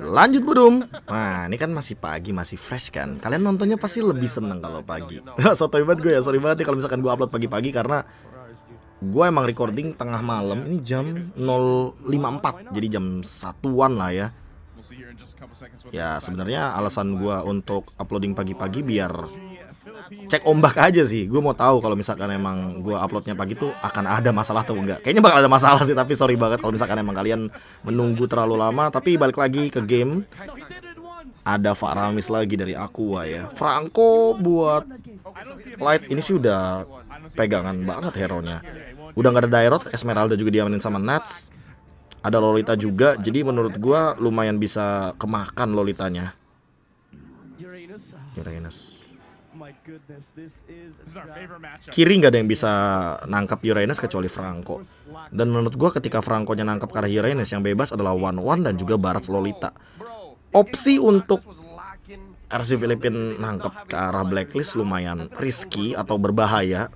Lanjut burung, Nah, ini kan masih pagi, masih fresh kan. Kalian nontonnya pasti lebih seneng kalau pagi. Sotoy banget gue ya, sorry banget ya kalau misalkan gue upload pagi-pagi karena gue emang recording tengah malam. Ini jam 054, jadi jam satuan lah ya. Ya sebenarnya alasan gue untuk uploading pagi-pagi biar cek ombak aja sih. Gue mau tahu kalau misalkan emang gue uploadnya pagi tuh akan ada masalah atau enggak. Kayaknya bakal ada masalah sih, tapi sorry banget kalau misalkan emang kalian menunggu terlalu lama. Tapi balik lagi ke game, ada Faramis lagi dari Aqua ya. Franco buat Light ini sih udah pegangan banget hero-nya. Udah gak ada Dairot, Esmeralda juga diamanin sama Nats ada Lolita juga jadi menurut gua lumayan bisa kemakan Lolitanya Uranus kiri nggak ada yang bisa nangkap Uranus kecuali Franco dan menurut gua ketika Franco nya nangkap karena Uranus yang bebas adalah One One dan juga Barat Lolita opsi untuk RC Filipin nangkep ke arah blacklist lumayan risky atau berbahaya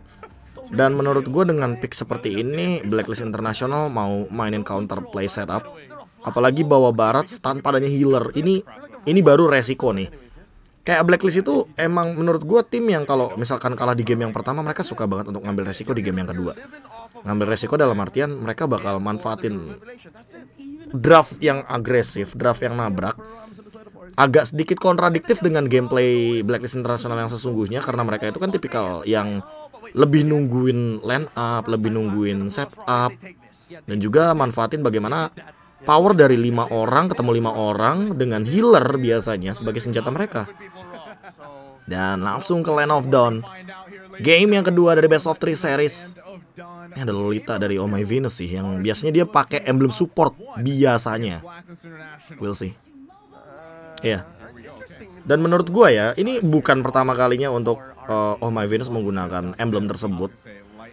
dan menurut gue dengan pick seperti ini, Blacklist International mau mainin counter play setup. Apalagi bawa barat tanpa adanya healer. Ini ini baru resiko nih. Kayak Blacklist itu emang menurut gue tim yang kalau misalkan kalah di game yang pertama mereka suka banget untuk ngambil resiko di game yang kedua. Ngambil resiko dalam artian mereka bakal manfaatin draft yang agresif, draft yang nabrak agak sedikit kontradiktif dengan gameplay Blacklist International yang sesungguhnya karena mereka itu kan tipikal yang lebih nungguin land up, lebih nungguin set up dan juga manfaatin bagaimana power dari lima orang ketemu lima orang dengan healer biasanya sebagai senjata mereka. Dan langsung ke Land of Dawn. Game yang kedua dari Best of Three series. Ini ada Lolita dari Oh My Venus sih yang biasanya dia pakai emblem support biasanya. We'll see. ya. Yeah. Dan menurut gue ya, ini bukan pertama kalinya untuk uh, Oh My Venus menggunakan emblem tersebut.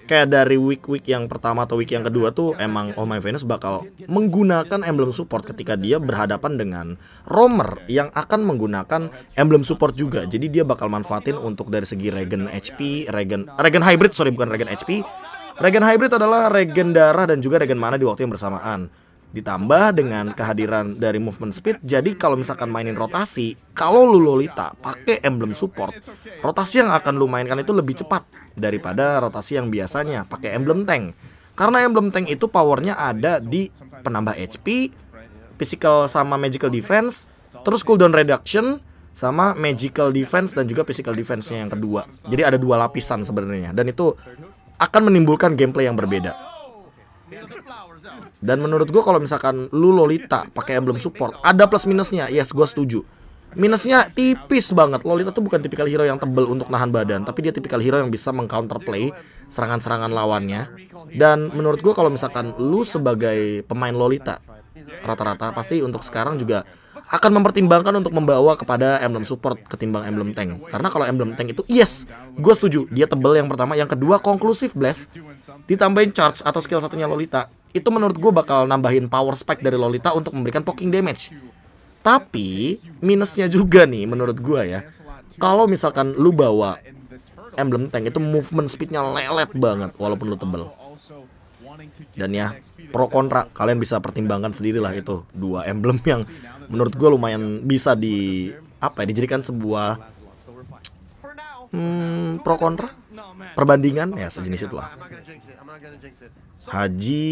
Kayak dari week-week yang pertama atau week yang kedua tuh emang Oh My Venus bakal menggunakan emblem support ketika dia berhadapan dengan Romer yang akan menggunakan emblem support juga. Jadi dia bakal manfaatin untuk dari segi regen HP, regen regen hybrid sorry bukan regen HP. Regen hybrid adalah regen darah dan juga regen mana di waktu yang bersamaan. Ditambah dengan kehadiran dari movement speed, jadi kalau misalkan mainin rotasi, kalau lu Lolita pakai emblem support, rotasi yang akan lu mainkan itu lebih cepat daripada rotasi yang biasanya pakai emblem tank. Karena emblem tank itu powernya ada di penambah HP, physical sama magical defense, terus cooldown reduction, sama magical defense dan juga physical defense-nya yang kedua. Jadi ada dua lapisan sebenarnya dan itu akan menimbulkan gameplay yang berbeda. Dan menurut gue kalau misalkan lu Lolita pakai emblem support, ada plus minusnya. Yes, gue setuju. Minusnya tipis banget. Lolita tuh bukan tipikal hero yang tebel untuk nahan badan, tapi dia tipikal hero yang bisa play serangan-serangan lawannya. Dan menurut gue kalau misalkan lu sebagai pemain Lolita rata-rata pasti untuk sekarang juga akan mempertimbangkan untuk membawa kepada emblem support ketimbang emblem tank. Karena kalau emblem tank itu yes, gue setuju. Dia tebel yang pertama, yang kedua konklusif blast Ditambahin charge atau skill satunya Lolita itu menurut gue bakal nambahin power spike dari Lolita untuk memberikan poking damage. Tapi minusnya juga nih menurut gue ya. Kalau misalkan lu bawa emblem tank itu movement speednya lelet banget walaupun lu tebel. Dan ya pro kontra kalian bisa pertimbangkan sendiri lah itu dua emblem yang menurut gue lumayan bisa di apa ya dijadikan sebuah hmm, pro kontra Nah, Perbandingan ya sejenis itulah. Haji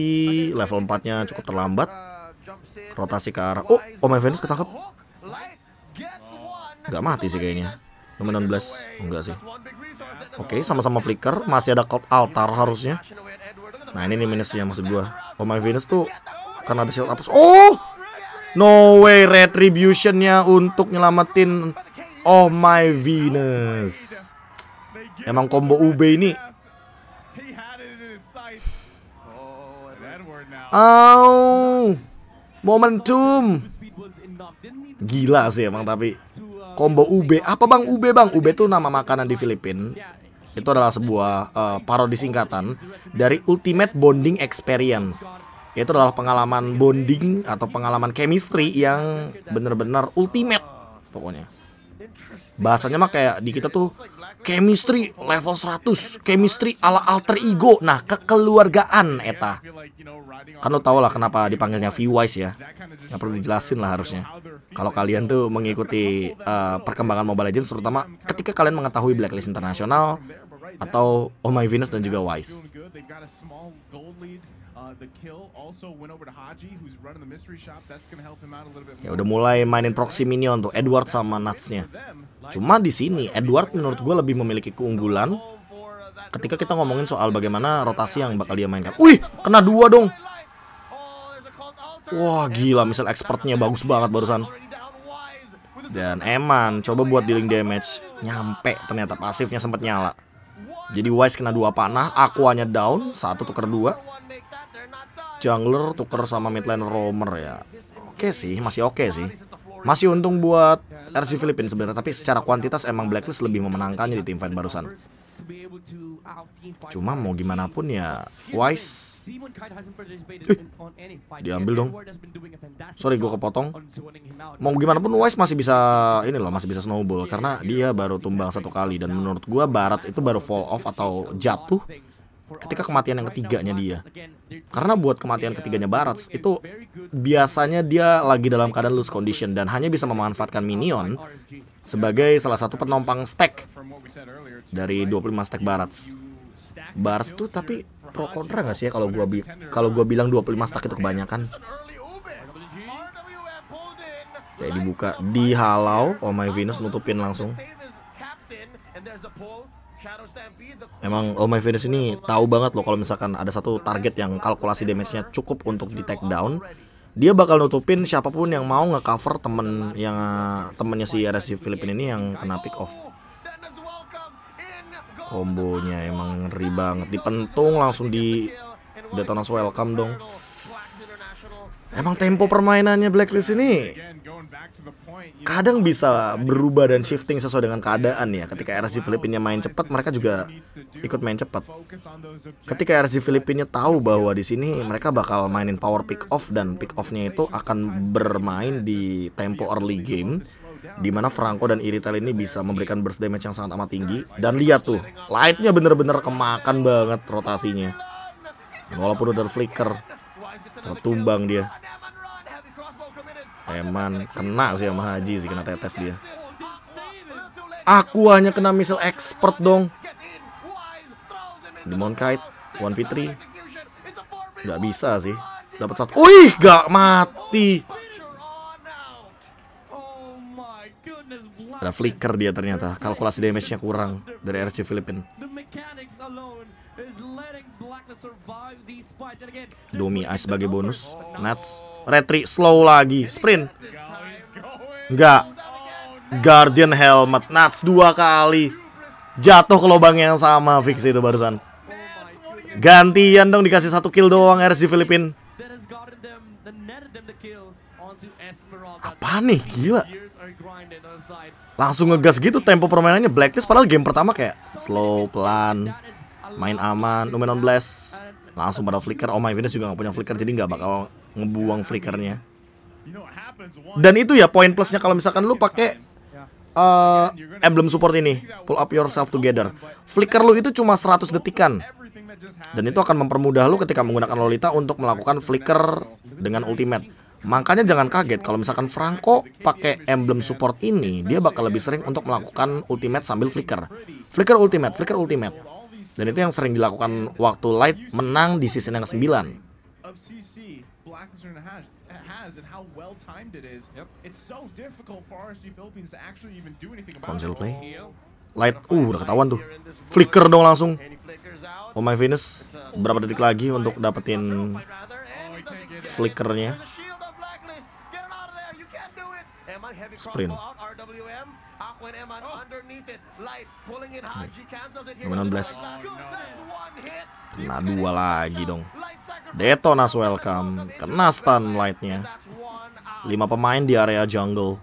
level 4-nya cukup terlambat. Uh, Rotasi ke arah... Oh, Oh My Venus ketangkep. Gak mati sih kayaknya. Nomor 16. Enggak sih. Oke, okay, sama-sama flicker. Masih ada cult altar harusnya. Nah, ini nih minusnya maksud gua. My Venus tuh karena ada shield hapus. Oh! No way retributionnya untuk nyelamatin e Oh my Venus. Emang combo UB ini Oh, momentum. Gila sih emang tapi combo UB apa bang UB bang UB itu nama makanan di Filipina. Itu adalah sebuah uh, parodi singkatan dari Ultimate Bonding Experience. Itu adalah pengalaman bonding atau pengalaman chemistry yang benar-benar ultimate pokoknya bahasanya mah kayak di kita tuh chemistry level 100 chemistry ala alter ego nah kekeluargaan eta kan lo tau lah kenapa dipanggilnya V-Wise ya yang perlu dijelasin lah harusnya kalau kalian tuh mengikuti uh, perkembangan Mobile Legends terutama ketika kalian mengetahui Blacklist Internasional atau Oh My Venus dan juga Wise Uh, the kill also went over to Haji who's running the mystery shop. That's gonna help him out a little bit. Ya udah mulai mainin proxy minion tuh Edward sama Nutsnya. Cuma di sini Edward menurut gue lebih memiliki keunggulan ketika kita ngomongin soal bagaimana rotasi yang bakal dia mainkan. Wih, kena dua dong. Oh, Wah, gila misal expertnya bagus banget barusan. Dan Eman coba buat dealing damage, nyampe ternyata pasifnya sempat nyala. Jadi Wise kena dua panah, Aquanya down, satu tuker dua jungler tuker sama midlaner Romer ya. Oke okay sih, masih oke okay sih. Masih untung buat RC Filipina sebenarnya, tapi secara kuantitas emang Blacklist lebih memenangkannya di tim fight barusan. Cuma mau gimana pun ya, Wise eh, diambil dong. Sorry gue kepotong. Mau gimana pun Wise masih bisa ini loh, masih bisa snowball karena dia baru tumbang satu kali dan menurut gue Barat itu baru fall off atau jatuh ketika kematian yang ketiganya dia. Karena buat kematian ketiganya Barats itu biasanya dia lagi dalam keadaan loose condition dan hanya bisa memanfaatkan minion sebagai salah satu penumpang stack uh, dari 25 stack Barats. Barats tuh tapi pro kontra gak sih ya kalau gua kalau gua bilang 25 stack itu kebanyakan. Ya dibuka, dihalau, oh my Venus nutupin langsung. Emang oh My Venus ini tahu banget loh kalau misalkan ada satu target yang kalkulasi damage-nya cukup untuk di take down, dia bakal nutupin siapapun yang mau nge-cover temen yang temennya si RSC Filipin ini yang kena pick off. Kombonya emang ngeri banget, dipentung langsung di Detonas Welcome dong. Emang tempo permainannya Blacklist ini kadang bisa berubah dan shifting sesuai dengan keadaan ya. Ketika RC Filipinnya main cepat, mereka juga ikut main cepat. Ketika RC Filipinnya tahu bahwa di sini mereka bakal mainin power pick off dan pick offnya itu akan bermain di tempo early game di mana Franco dan Irital ini bisa memberikan burst damage yang sangat amat tinggi dan lihat tuh lightnya bener-bener kemakan banget rotasinya walaupun udah flicker tertumbang dia Sleman kena sih sama Haji sih kena tetes dia. Aku hanya kena missile expert dong. Di Mount Kite, One Fitri. nggak bisa sih. Dapat satu. Wih, gak mati. Ada flicker dia ternyata. Kalkulasi damage-nya kurang dari RC Filipin. Domi Ice sebagai bonus. Nats retri slow lagi sprint enggak guardian helmet nuts dua kali jatuh ke lubang yang sama fix itu barusan gantian dong dikasih satu kill doang RC Filipin apa nih gila langsung ngegas gitu tempo permainannya blacklist padahal game pertama kayak slow pelan main aman Numenon Blast langsung pada flicker oh my goodness juga nggak punya flicker jadi nggak bakal ngebuang flickernya. Dan itu ya poin plusnya kalau misalkan lu pakai uh, emblem support ini, pull up yourself together. Flicker lu itu cuma 100 detikan. Dan itu akan mempermudah lu ketika menggunakan Lolita untuk melakukan flicker dengan ultimate. Makanya jangan kaget kalau misalkan Franco pakai emblem support ini, dia bakal lebih sering untuk melakukan ultimate sambil flicker. Flicker ultimate, flicker ultimate. Dan itu yang sering dilakukan waktu Light menang di season yang ke-9. Concern has, has and how well timed it is. Yep. It's so difficult for RSG Philippines to actually even do anything about it. play. Light, uh, udah ketahuan tuh. Flicker dong langsung. Oh my Venus berapa detik lagi untuk dapetin oh, flickernya. Sprint. Aquan Eman oh. underneath it. Light 19. Kena dua lagi dong. Detonas welcome. Kena stun lightnya. Lima pemain di area jungle.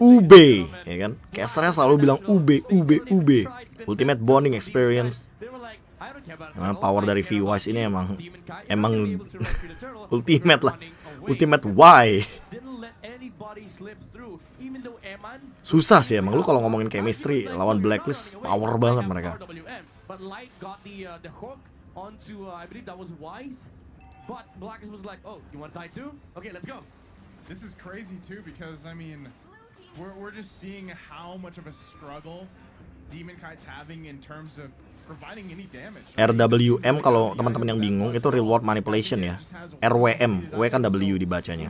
UB, ya kan? Casternya selalu bilang UB, UB, UB. Ultimate bonding experience. Emang power dari V-Wise ini emang emang ultimate lah. Ultimate why. Susah sih emang lu kalau ngomongin chemistry lawan Blacklist power banget mereka. Uh, uh, oh, RWM kalau teman-teman yang bingung itu reward manipulation ya. RWM, W e kan W dibacanya.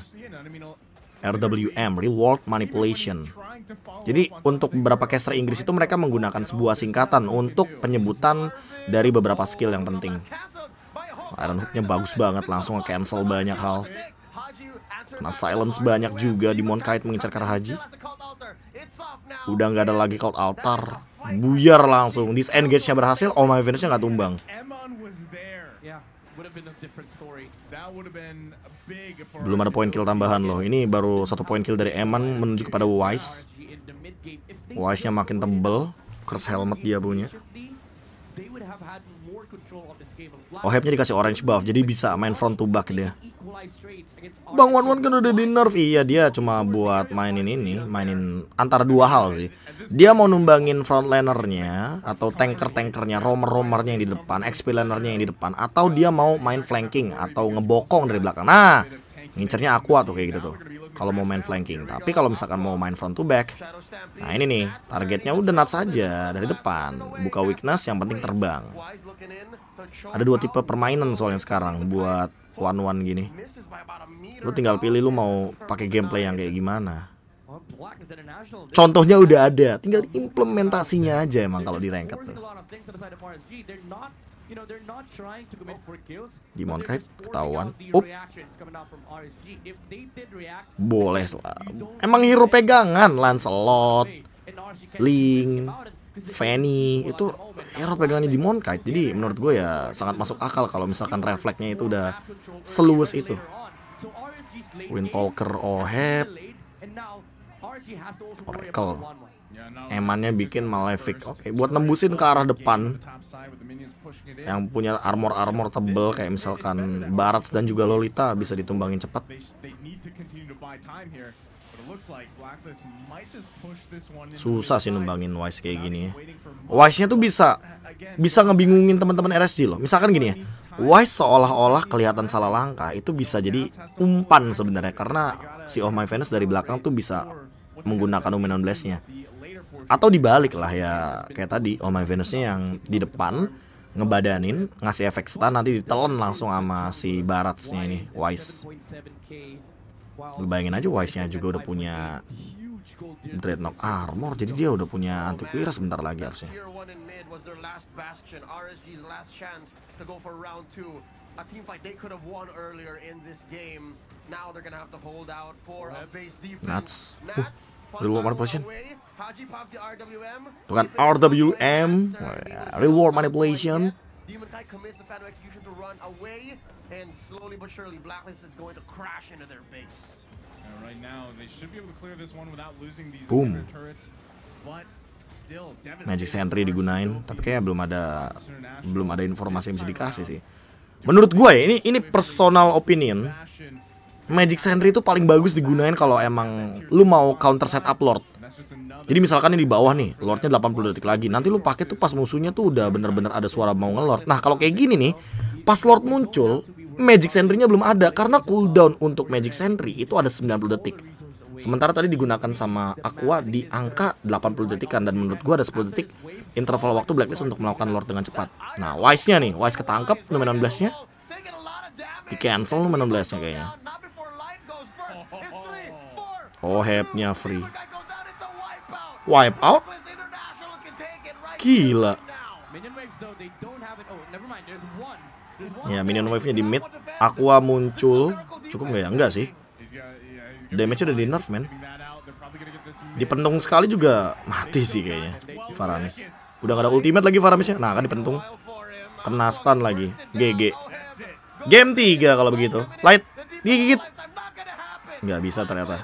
RWM Real World Manipulation. Jadi untuk beberapa caster Inggris itu mereka menggunakan sebuah singkatan untuk penyebutan dari beberapa skill yang penting. Iron Hooknya bagus banget langsung nge cancel banyak hal. Kena silence banyak juga di Kite mengincar Haji. Udah nggak ada lagi called altar. Buyar langsung. Disengage-nya berhasil. all my Venus-nya nggak tumbang. Belum ada poin kill tambahan loh. Ini baru satu poin kill dari Eman menuju kepada Wise. Wise-nya makin tebel. Curse helmet dia punya. Ohebnya dikasih orange buff, jadi bisa main front to back dia. Bang Wan Wan kan udah di nerf Iya dia cuma buat mainin ini iya, kan? Mainin antara dua hal sih Dia mau numbangin frontlinernya Atau tanker-tankernya Romer-romernya yang di depan XP lanernya yang di depan Atau dia mau main flanking Atau ngebokong dari belakang Nah ngincernya aku atau kayak gitu tuh kalau mau main flanking tapi kalau misalkan mau main front to back nah ini nih targetnya udah nuts saja dari depan buka weakness yang penting terbang ada dua tipe permainan soalnya sekarang buat one one gini lu tinggal pilih lu mau pakai gameplay yang kayak gimana oh, contohnya udah ada tinggal implementasinya aja emang kalau di ranked tuh ketahuan Up. boleh lah emang hero pegangan Lancelot Link Fanny itu error pegangannya di Monkite jadi menurut gue ya sangat masuk akal kalau misalkan refleksnya itu udah seluas itu Windtalker Oheb Oracle Emannya bikin Malefic Oke okay, buat nembusin ke arah depan Yang punya armor-armor tebel Kayak misalkan Barats dan juga Lolita Bisa ditumbangin cepat Susah sih nembangin Wise kayak gini ya. Wise-nya tuh bisa uh, bisa ngebingungin teman-teman RSG loh. Misalkan gini ya, Wise seolah-olah kelihatan salah langkah itu bisa jadi umpan sebenarnya karena si Oh My Venus dari belakang tuh bisa menggunakan Umenon Blast-nya. Atau dibalik lah ya kayak tadi Oh My Venus-nya yang di depan ngebadanin ngasih efek stun nanti ditelan langsung sama si barats nya ini Wise. Lu bayangin aja Wise-nya juga udah punya Dreadnought Armor, jadi dia udah punya Antiquira sebentar lagi harusnya. Nats. Reward RWM. RWM. Reward manipulation. Demon Kai commits the phantom execution to run away, and slowly but surely, Blacklist is going to crash into their base. And uh, right now, they should be able to clear this one without losing these Boom. turrets, but still, Magic Sentry digunain, tapi kayaknya belum ada belum ada informasi yang bisa dikasih sih. Menurut gue ya, ini ini personal opinion. Magic Sentry itu paling bagus digunain kalau emang lu mau counter setup Lord. Jadi misalkan ini di bawah nih, lordnya 80 detik lagi. Nanti lu pakai tuh pas musuhnya tuh udah bener-bener ada suara mau ngelord. Nah kalau kayak gini nih, pas lord muncul, magic sentry-nya belum ada. Karena cooldown untuk magic sentry itu ada 90 detik. Sementara tadi digunakan sama Aqua di angka 80 detikan dan menurut gua ada 10 detik interval waktu Blacklist untuk melakukan lord dengan cepat. Nah, Wise-nya nih, Wise ketangkep Numenon Blast-nya. Di cancel Numenon Blast-nya kayaknya. Oh, headnya free. Wipe out? Gila. Ya, minion wave-nya di mid. Aqua muncul. Cukup nggak ya? Enggak sih. Damage-nya udah di nerf, man. Dipentung sekali juga mati sih kayaknya Faramis. Udah nggak ada ultimate lagi Faramisnya. Nah, kan dipentung. Kena stun lagi. GG. Game 3 kalau begitu. Light gigit, Nggak bisa ternyata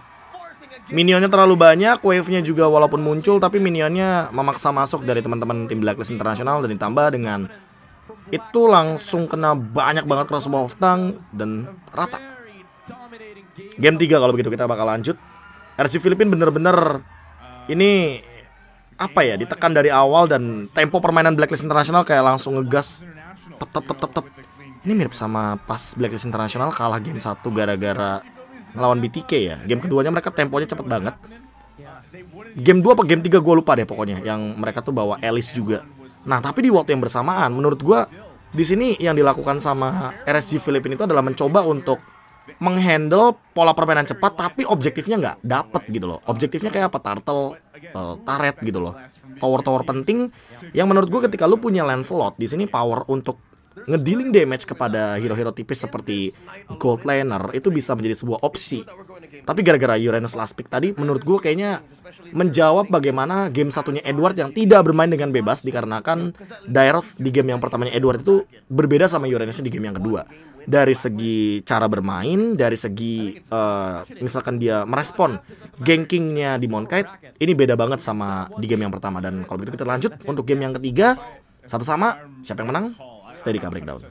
minionnya terlalu banyak, wave-nya juga walaupun muncul tapi minionnya memaksa masuk dari teman-teman tim Blacklist Internasional dan ditambah dengan itu langsung kena banyak banget crossbow of tank dan rata. Game 3 kalau begitu kita bakal lanjut. RC Filipin bener-bener ini apa ya ditekan dari awal dan tempo permainan Blacklist Internasional kayak langsung ngegas tep tep tep tep tep. Ini mirip sama pas Blacklist Internasional kalah game 1 gara-gara ngelawan BTK ya. Game keduanya mereka temponya cepet banget. Game 2 apa game 3 gue lupa deh pokoknya yang mereka tuh bawa Alice juga. Nah, tapi di waktu yang bersamaan menurut gue di sini yang dilakukan sama RSG Filipina itu adalah mencoba untuk menghandle pola permainan cepat tapi objektifnya nggak dapet gitu loh. Objektifnya kayak apa? Turtle uh, gitu loh. Tower-tower penting yang menurut gue ketika lu punya Lancelot di sini power untuk ngedealing damage kepada hero-hero tipis seperti Gold Laner itu bisa menjadi sebuah opsi. Tapi gara-gara Uranus Last Pick tadi, menurut gue kayaknya menjawab bagaimana game satunya Edward yang tidak bermain dengan bebas dikarenakan Daeroth di game yang pertamanya Edward itu berbeda sama Uranus di game yang kedua. Dari segi cara bermain, dari segi uh, misalkan dia merespon gankingnya di Monkite, ini beda banget sama di game yang pertama. Dan kalau begitu kita lanjut untuk game yang ketiga, satu sama, siapa yang menang? Steady breakdown.